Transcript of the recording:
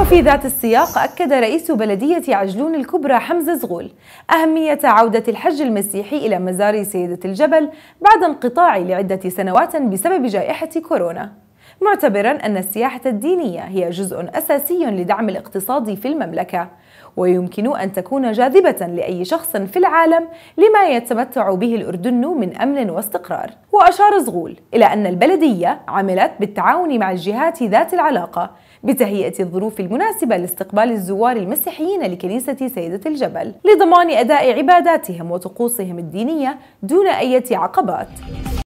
وفي ذات السياق أكد رئيس بلدية عجلون الكبرى حمزة زغول أهمية عودة الحج المسيحي إلى مزار سيدة الجبل بعد انقطاع لعدة سنوات بسبب جائحة كورونا معتبرا أن السياحة الدينية هي جزء أساسي لدعم الاقتصاد في المملكة ويمكن أن تكون جاذبة لأي شخص في العالم لما يتمتع به الأردن من أمن واستقرار وأشار زغول إلى أن البلدية عملت بالتعاون مع الجهات ذات العلاقة بتهيئة الظروف المناسبة لاستقبال الزوار المسيحيين لكنيسة سيدة الجبل لضمان أداء عباداتهم وطقوسهم الدينية دون أي عقبات